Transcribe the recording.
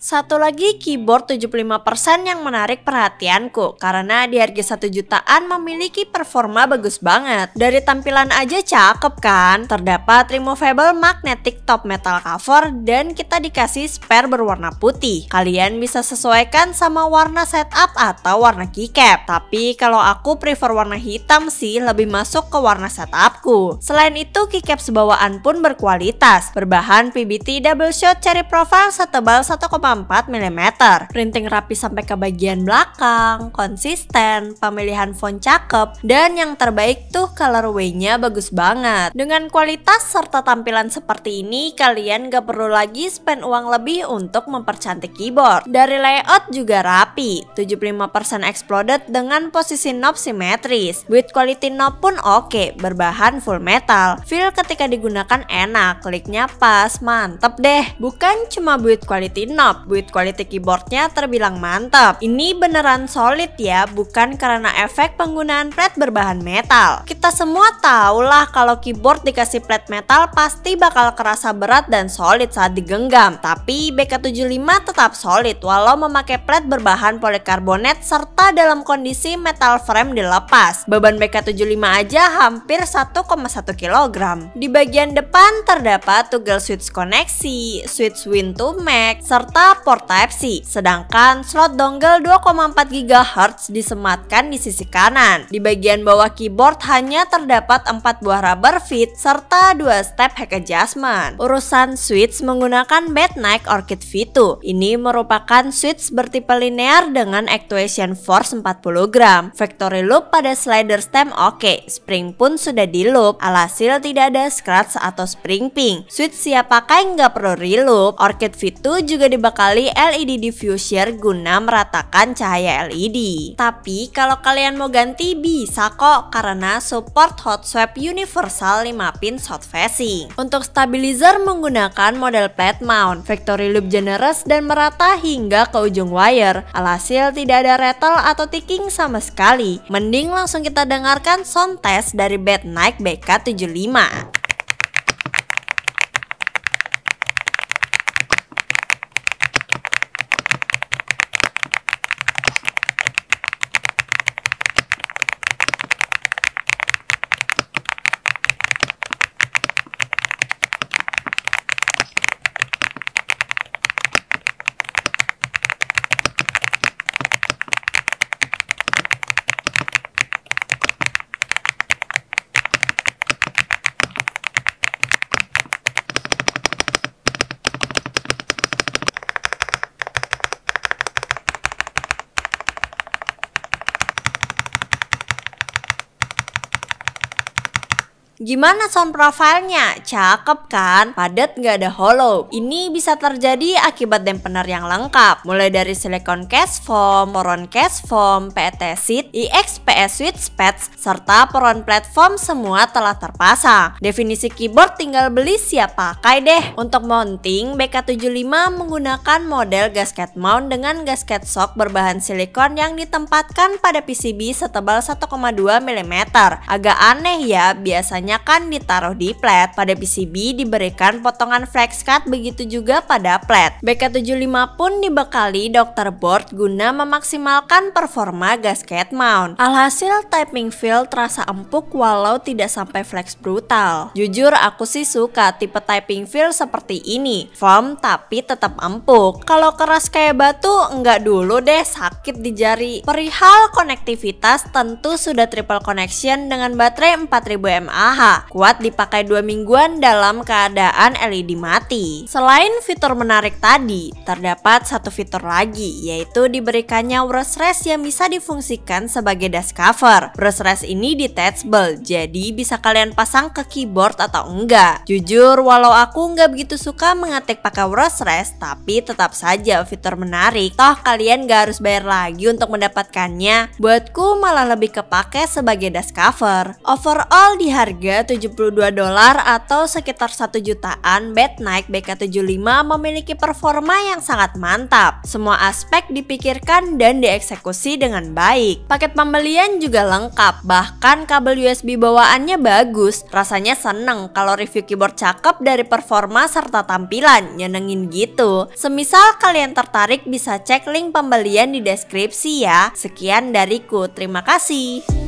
Satu lagi keyboard 75% yang menarik perhatianku karena di harga 1 jutaan memiliki performa bagus banget. Dari tampilan aja cakep kan? Terdapat removable magnetic top metal cover dan kita dikasih spare berwarna putih. Kalian bisa sesuaikan sama warna setup atau warna keycap. Tapi kalau aku prefer warna hitam sih lebih masuk ke warna setupku. Selain itu keycap sebawaan pun berkualitas. Berbahan PBT double shot cherry profile setebal 1,5 mm. Printing rapi sampai ke bagian belakang, konsisten, pemilihan font cakep, dan yang terbaik tuh colorway-nya bagus banget. Dengan kualitas serta tampilan seperti ini, kalian gak perlu lagi spend uang lebih untuk mempercantik keyboard. Dari layout juga rapi, 75% exploded dengan posisi knob simetris. Build quality knob pun oke, okay, berbahan full metal. Feel ketika digunakan enak, kliknya pas, mantep deh. Bukan cuma build quality knob, build quality keyboardnya terbilang mantap. Ini beneran solid ya, bukan karena efek penggunaan plat berbahan metal. Kita semua lah kalau keyboard dikasih plat metal pasti bakal kerasa berat dan solid saat digenggam. Tapi BK75 tetap solid walau memakai plat berbahan polikarbonat serta dalam kondisi metal frame dilepas. Beban BK75 aja hampir 1,1 kg. Di bagian depan terdapat toggle switch koneksi, switch win to max, serta port Type-C, sedangkan slot dongle 2,4 GHz disematkan di sisi kanan. Di bagian bawah keyboard hanya terdapat 4 buah rubber feet serta 2 step hack adjustment. Urusan switch menggunakan bed Nike Orchid V2. Ini merupakan switch bertipe linear dengan actuation force 40 gram. Factory loop pada slider stem oke, okay. spring pun sudah di loop, alhasil tidak ada scratch atau spring ping. Switch siap pakai nggak perlu reloop. Orchid V2 juga dibakar kali LED diffuser guna meratakan cahaya LED. Tapi kalau kalian mau ganti bisa kok karena support hot swap universal 5 pin shot facing. Untuk stabilizer menggunakan model plate mount, factory loop generous dan merata hingga ke ujung wire. Alhasil tidak ada rattle atau ticking sama sekali. Mending langsung kita dengarkan sound test dari Bad Night BK75. Gimana sound profilnya? Cakep kan? Padat nggak ada hollow. Ini bisa terjadi akibat dampener yang lengkap, mulai dari silicon cast foam, poron cast foam, PET seat, IXPS e switch pads, serta poron platform semua telah terpasang. Definisi keyboard tinggal beli siap pakai deh. Untuk mounting, BK75 menggunakan model gasket mount dengan gasket shock berbahan silikon yang ditempatkan pada PCB setebal 1,2 mm. Agak aneh ya, biasanya kebanyakan ditaruh di plat. Pada PCB diberikan potongan flex cut begitu juga pada plat. BK75 pun dibekali dokter board guna memaksimalkan performa gasket mount. Alhasil typing feel terasa empuk walau tidak sampai flex brutal. Jujur aku sih suka tipe typing feel seperti ini. Firm tapi tetap empuk. Kalau keras kayak batu enggak dulu deh sakit di jari. Perihal konektivitas tentu sudah triple connection dengan baterai 4000 mAh kuat dipakai dua mingguan dalam keadaan LED mati. Selain fitur menarik tadi, terdapat satu fitur lagi, yaitu diberikannya brush rest yang bisa difungsikan sebagai desk cover. Brush rest ini detachable, jadi bisa kalian pasang ke keyboard atau enggak. Jujur, walau aku nggak begitu suka mengetik pakai brush rest, tapi tetap saja fitur menarik. Toh kalian nggak harus bayar lagi untuk mendapatkannya. Buatku malah lebih kepake sebagai desk cover. Overall di harga harga 72 dolar atau sekitar 1 jutaan, bed naik BK75 memiliki performa yang sangat mantap. Semua aspek dipikirkan dan dieksekusi dengan baik. Paket pembelian juga lengkap, bahkan kabel USB bawaannya bagus. Rasanya seneng kalau review keyboard cakep dari performa serta tampilan, nyenengin gitu. Semisal kalian tertarik bisa cek link pembelian di deskripsi ya. Sekian dariku, terima kasih.